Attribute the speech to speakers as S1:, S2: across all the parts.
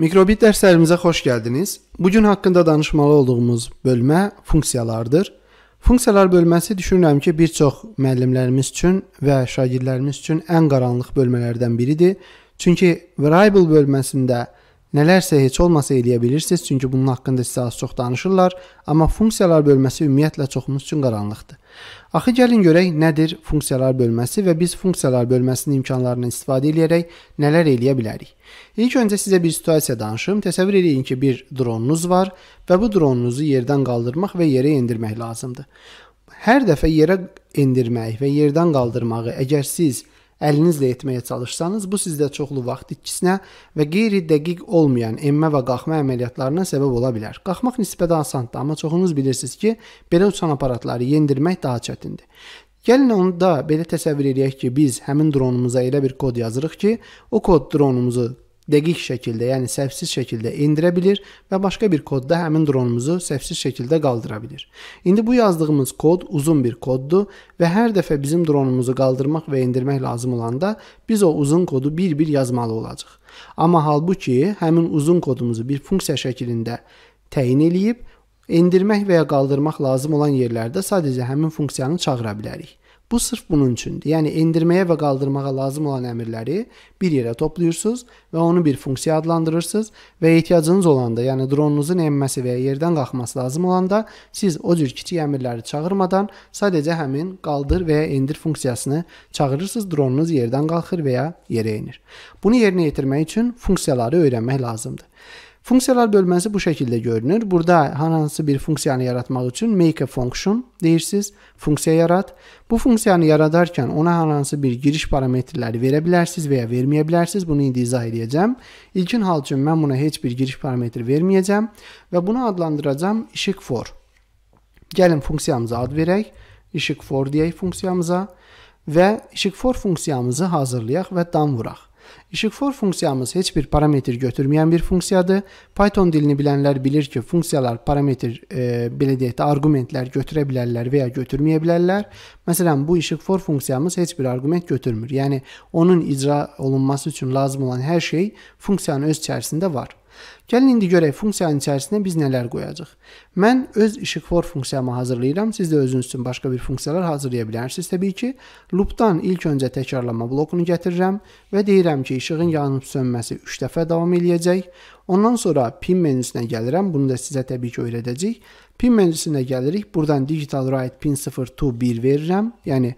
S1: Mikrobit dərslərimizə xoş gəldiniz. Bu gün haqqında danışmalı olduğumuz bölmə funksiyalardır. Funksiyalar bölməsi düşünürəm ki, bir çox müəllimlərimiz üçün və şagirdlərimiz üçün ən qaranlıq bölmələrdən biridir. Çünki variable bölməsində Nələrsə heç olmasa eləyə bilirsiniz, çünki bunun haqqında sizə az çox danışırlar, amma funksiyalar bölməsi ümumiyyətlə çoxumuz üçün qaranlıqdır. Axı gəlin görək nədir funksiyalar bölməsi və biz funksiyalar bölməsinin imkanlarından istifadə edərək nələr eləyə bilərik. İlk öncə sizə bir situasiya danışım. Təsəvvür eləyin ki, bir dronunuz var və bu dronunuzu yerdən qaldırmaq və yerə endirmək lazımdır. Hər dəfə yerə endirmək və yerdən qaldırmağı əgər siz əlinizlə etməyə çalışsanız, bu sizdə çoxlu vaxt itkisinə və qeyri-dəqiq olmayan enmə və qalxma əməliyyatlarına səbəb ola bilər. Qalxmaq nisbətən asandır, amma çoxunuz bilirsiniz ki, belə uçan aparatları yendirmək daha çətindir. Gəlin onda belə təsəvvür edək ki, biz həmin dronumuza elə bir kod yazırıq ki, o kod dronumuzu dəqiq şəkildə, yəni səhvsiz şəkildə endirə bilir və başqa bir kodda həmin dronumuzu səhvsiz şəkildə qaldıra bilir. İndi bu yazdığımız kod uzun bir koddur və hər dəfə bizim dronumuzu qaldırmaq və endirmək lazım olanda biz o uzun kodu bir-bir yazmalı olacağıq. Amma halbuki həmin uzun kodumuzu bir funksiya şəklində təyin eləyib endirmək və ya qaldırmaq lazım olan yerlərdə sadəcə həmin funksiyanı çağıra bilərik. Bu sırf bunun üçündür. Yəni endirməyə və qaldırmağa lazım olan əmrləri bir yerə toplayırsınız və onu bir funksiya adlandırırsınız və ehtiyacınız olanda, yəni dronunuzun enməsi və ya yerdən qalxması lazım olanda siz o cür kiçik əmrləri çağırmadan sadəcə həmin qaldır və ya endir funksiyasını çağırırsınız, dronunuz yerdən qalxır və ya yerə enir. Bunu yerinə yetirmək üçün funksiyaları öyrənmək lazımdır. Funksiyalar bölməsi bu şəkildə görünür. Burada hər hansı bir funksiyanı yaratmaq üçün make a function deyirsiniz, funksiya yarat. Bu funksiyanı yaradarkən ona hər hansı bir giriş parametrləri verə bilərsiniz və ya verməyə bilərsiniz. Bunu indi izah edəcəm. İlkin hal üçün mən buna heç bir giriş parametri verməyəcəm və bunu adlandıracam işıq for. Gəlin funksiyamıza ad verək. İşıq for deyək funksiyamıza və işıq for funksiyamızı hazırlayaq və dan vuraq. İşıqfor funksiyamız heç bir parametr götürməyən bir funksiyadır. Python dilini bilənlər bilir ki, funksiyalar parametr, e, belə deyək də, arqumentlər götürə bilərlər və ya götürməyə bilərlər. Məsələn, bu işıqfor funksiyamız heç bir arqument götürmür. Yəni onun icra olunması üçün lazım olan hər şey funksiyanın öz içərisində var. Gəlin indi görək funksiyanın içərisinə biz nələr qoyacağıq. Mən öz işıqfor funksiyamı hazırlayıram. Siz də özünüz üçün başqa bir funksiyalar hazırlaya bilərsiniz təbii ki. Loopdan ilk öncə təkrarlama blokunu gətirirəm və deyirəm ki, işığın yanıb sönməsi 3 dəfə davam eləyəcək. Ondan sonra pin menüsünə gəlirəm. Bunu da sizə təbii ki, öyrədəcəyik. Pin menüsünə gəlirik. Buradan digital write pin 0 to 1 verirəm. Yəni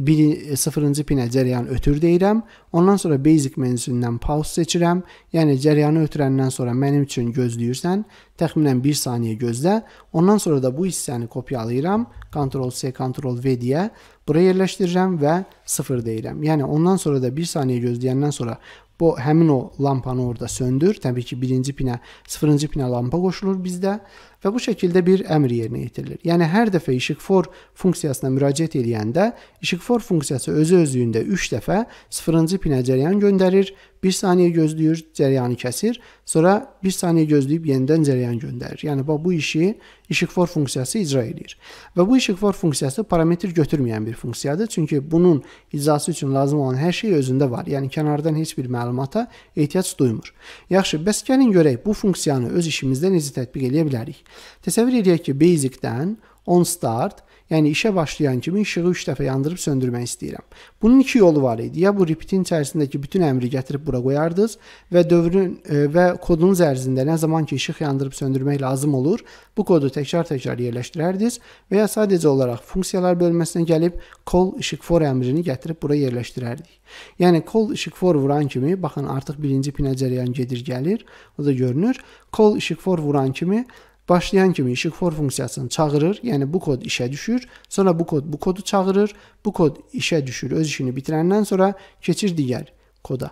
S1: 1 e, 0-cı e, pinə cəryan ötür deyirəm. Ondan sonra basic menüsündən pause seçirəm. Yəni cəryanı ötürəndən sonra mənim üçün gözləyirsən, təxminən 1 saniyə gözlə. Ondan sonra da bu hissəni kopyalayıram. Ctrl C, Ctrl V deyə bura yerləşdirirəm və 0 deyirəm. Yəni ondan sonra da 1 saniyə gözləyəndən sonra bu həmin o lampanı orada söndür. Təbii ki, birinci pinə, sıfırıncı pinə lampa qoşulur bizdə və bu şəkildə bir əmr yerinə yetirilir. Yəni hər dəfə işıqfor funksiyasına müraciət edəndə işıqfor funksiyası özü özlüyündə 3 dəfə 0-cı pinə cərəyan göndərir, 1 saniyə gözləyir, cərəyanı kəsir, sonra 1 saniyə gözləyib yenidən cərəyan göndərir. Yəni bax bu işi işıqfor funksiyası icra edir. Və bu işıqfor funksiyası parametr götürməyən bir funksiyadır, çünki bunun icrası üçün lazım olan hər şey özündə var. Yəni kənardan heç bir məlumata ehtiyac duymur. Yaxşı, bəs gəlin görək bu funksiyanı öz işimizdə necə tətbiq edə bilərik. Təsəvvür edək ki, basic-dən on start, yəni işə başlayan kimi işığı 3 dəfə yandırıb söndürmək istəyirəm. Bunun iki yolu var idi. Ya bu repetin içərisindəki bütün əmri gətirib bura qoyardınız və dövrün e, və kodunuz ərzində nə zaman ki işıq yandırıb söndürmək lazım olur, bu kodu təkrar-təkrar yerləşdirərdiniz və ya sadəcə olaraq funksiyalar bölməsinə gəlib call işıq for əmrini gətirib bura yerləşdirərdik. Yəni call işıq for vuran kimi baxın artıq birinci pinə cərəyan gedir gəlir, o da görünür. Call işıq for vuran kimi Başlayan kimi işıqfor funksiyasını çağırır, yəni bu kod işə düşür, sonra bu kod bu kodu çağırır, bu kod işə düşür, öz işini bitirəndən sonra keçir digər koda.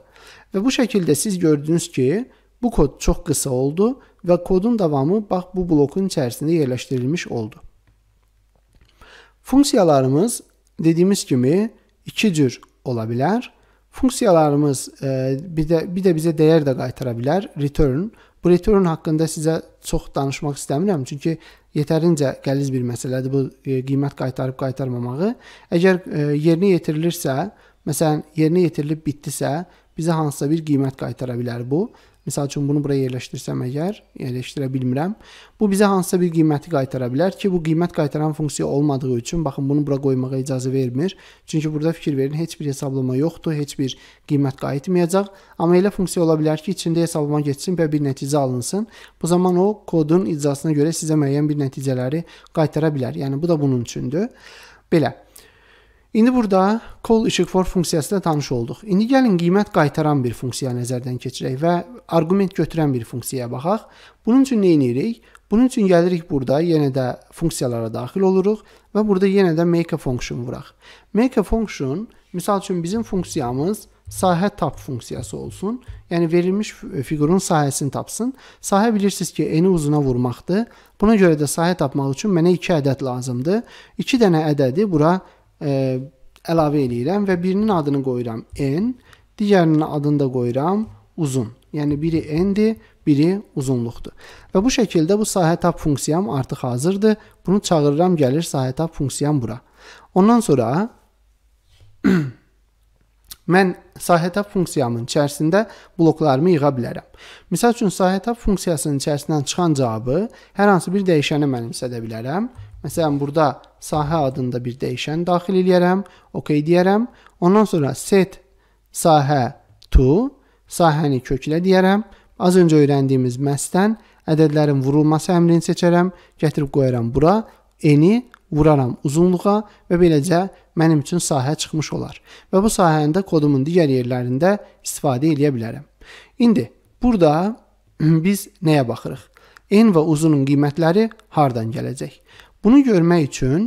S1: Və bu şəkildə siz gördünüz ki, bu kod çox qısa oldu və kodun davamı bax bu blokun içərisində yerləşdirilmiş oldu. Funksiyalarımız dediyimiz kimi iki cür ola bilər. Funksiyalarımız e, bir də bir də bizə dəyər də qaytara bilər, return Bu return haqqında sizə çox danışmaq istəmirəm, çünki yetərincə qəliz bir məsələdir bu e, qiymət qaytarıb qaytarmamağı. Əgər e, yerinə yetirilirsə, məsələn, yerinə yetirilib bitdisə, bizə hansısa bir qiymət qaytara bilər bu Məsəl üçün bunu bura yerləşdirsəm əgər, yerləşdirə bilmirəm. Bu bizə hansısa bir qiyməti qaytara bilər ki, bu qiymət qaytaran funksiya olmadığı üçün baxın bunu bura qoymağa icazə vermir. Çünki burada fikir verin, heç bir hesablama yoxdur, heç bir qiymət qayıtmayacaq. Amma elə funksiya ola bilər ki, içində hesablama getsin və bir nəticə alınsın. Bu zaman o kodun icrasına görə sizə müəyyən bir nəticələri qaytara bilər. Yəni bu da bunun üçündür. Belə İndi burada call işıq for funksiyasına tanış olduq. İndi gəlin qiymət qaytaran bir funksiya nəzərdən keçirək və arqument götürən bir funksiyaya baxaq. Bunun üçün nə edirik? Bunun üçün gəlirik burada, yenə də funksiyalara daxil oluruq və burada yenə də make a function vuraq. Make a function, misal üçün bizim funksiyamız sahə tap funksiyası olsun. Yəni verilmiş fiqurun sahəsini tapsın. Sahə bilirsiniz ki, eni uzuna vurmaqdır. Buna görə də sahə tapmaq üçün mənə 2 ədəd lazımdır. 2 dənə ədədi bura e, əlavə eləyirəm və birinin adını qoyuram n, digərinin adını da qoyuram uzun. Yəni biri n-dir, biri uzunluqdur. Və bu şəkildə bu sahə tap funksiyam artıq hazırdır. Bunu çağırıram, gəlir sahə tap funksiyam bura. Ondan sonra mən sahə tap funksiyamın içərisində bloklarımı yığa bilərəm. Məsəl üçün sahə tap funksiyasının içərisindən çıxan cavabı hər hansı bir dəyişənə mənimsədə bilərəm. Məsələn, burada sahə adında bir dəyişən daxil eləyərəm, OK deyərəm. Ondan sonra set sahə to sahəni köklə deyərəm. Az öncə öyrəndiyimiz məsdən ədədlərin vurulması əmrini seçərəm, gətirib qoyaram bura, eni vuraram uzunluğa və beləcə mənim üçün sahə çıxmış olar. Və bu sahəni də kodumun digər yerlərində istifadə edə bilərəm. İndi burada biz nəyə baxırıq? En və uzunun qiymətləri hardan gələcək? Bunu görmək üçün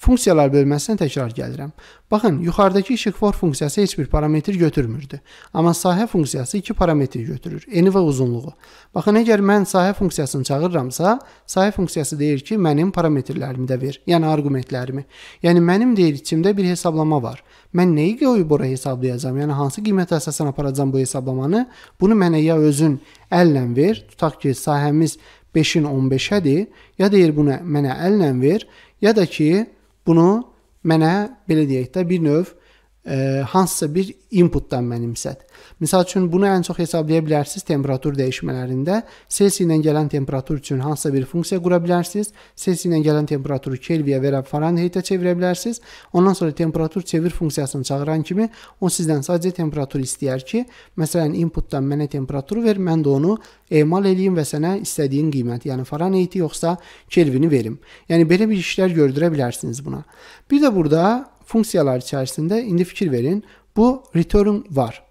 S1: funksiyalar bölməsinə təkrar gəlirəm. Baxın, yuxarıdakı işıqfor funksiyası heç bir parametr götürmürdü. Amma sahə funksiyası 2 parametri götürür, eni və uzunluğu. Baxın, əgər mən sahə funksiyasını çağırıramsa, sahə funksiyası deyir ki, mənim parametrlərimi də ver, yəni arqumentlərimi. Yəni mənim deyir içimdə bir hesablama var. Mən nəyi qoyub ora hesablayacağam? Yəni hansı qiymətə əsasən aparacağam bu hesablamanı? Bunu mənə ya özün əllə ver, tutaq ki, sahəmiz 5-in 15-ədir. Ya deyir bunu mənə əllə ver, ya da ki bunu mənə belə deyək də bir növ ə, e, hansısa bir inputdan mənimsət. Məsəl üçün bunu ən çox hesablaya bilərsiniz temperatur dəyişmələrində. Selsi ilə gələn temperatur üçün hansısa bir funksiya qura bilərsiniz. Selsi ilə gələn temperaturu Kelviyə və ya Fahrenheitə çevirə bilərsiniz. Ondan sonra temperatur çevir funksiyasını çağıran kimi o sizdən sadəcə temperaturu istəyər ki, məsələn inputdan mənə temperaturu ver, mən də onu emal eləyim və sənə istədiyin qiyməti, yəni Fahrenheiti yoxsa Kelvini verim. Yəni belə bir işlər gördürə bilərsiniz buna. Bir də burada funksiyalar içərisində indi fikir verin. Bu return var.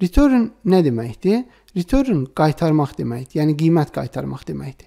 S1: Return nə deməkdir? Return qaytarmaq deməkdir. Yəni qiymət qaytarmaq deməkdir.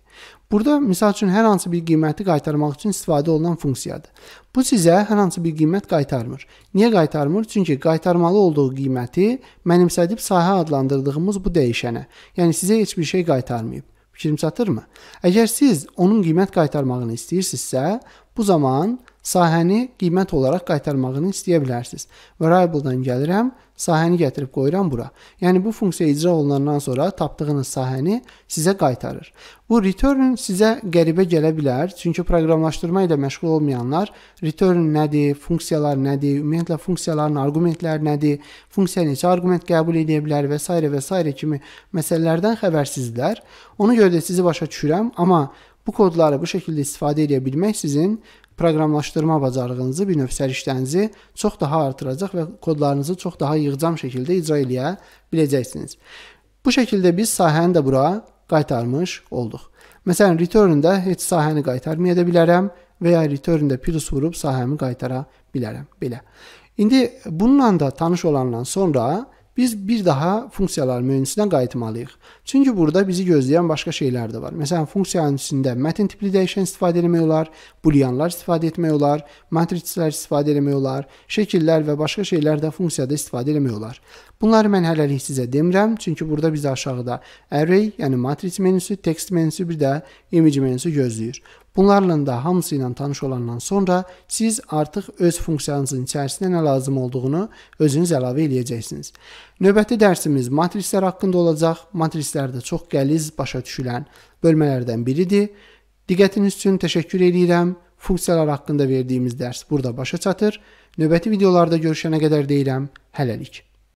S1: Burada misal üçün hər hansı bir qiyməti qaytarmaq üçün istifadə olunan funksiyadır. Bu sizə hər hansı bir qiymət qaytarmır. Niyə qaytarmır? Çünki qaytarmalı olduğu qiyməti mənimsədib sahə adlandırdığımız bu dəyişənə, yəni sizə heç bir şey qaytarmayıb. Fikrim çatırmı? Əgər siz onun qiymət qaytarmağını istəyirsinizsə, Bu zaman sahəni qiymət olaraq qaytarmağını istəyə bilərsiniz. Variable-dan gəlirəm, sahəni gətirib qoyuram bura. Yəni bu funksiya icra olunandan sonra tapdığınız sahəni sizə qaytarır. Bu return sizə qəribə gələ bilər, çünki proqramlaşdırma ilə məşğul olmayanlar return nədir, funksiyalar nədir, ümumiyyətlə funksiyaların arqumentləri nədir, funksiya neçə arqument qəbul edə bilər və s. və s. kimi məsələlərdən xəbərsizdirlər. Ona görə də sizi başa düşürəm, amma Bu kodları bu şəkildə istifadə edə bilmək sizin proqramlaşdırma bacarığınızı, bir növ səriştənizi çox daha artıracaq və kodlarınızı çox daha yığcam şəkildə icra edə biləcəksiniz. Bu şəkildə biz sahəni də bura qaytarmış olduq. Məsələn, return-də heç sahəni qaytarmaya da bilərəm və ya return-də plus vurub sahəmi qaytara bilərəm. Belə. İndi bununla da tanış olandan sonra biz bir daha funksiyalar menüsünə qayıtmalıyıq. Çünki burada bizi gözləyən başqa şeylər də var. Məsələn, funksiyanın içində mətn tipli dəyişən istifadə etmək olar, booleanlar istifadə etmək olar, matrislər istifadə etmək olar, şəkillər və başqa şeylər də funksiyada istifadə etmək olar. Bunları mən hələlik sizə demirəm, çünki burada biz aşağıda array, yəni matris menüsü, text menüsü, bir də image menüsü gözləyir. Bunlarla da hamısı ilə tanış olandan sonra siz artıq öz funksiyanızın içərisinə nə lazım olduğunu özünüz əlavə eləyəcəksiniz. Növbəti dərsimiz matrislər haqqında olacaq. Matrislər də çox qəliz başa düşülən bölmələrdən biridir. Diqqətiniz üçün təşəkkür edirəm. Funksiyalar haqqında verdiyimiz dərs burada başa çatır. Növbəti videolarda görüşənə qədər deyirəm, hələlik.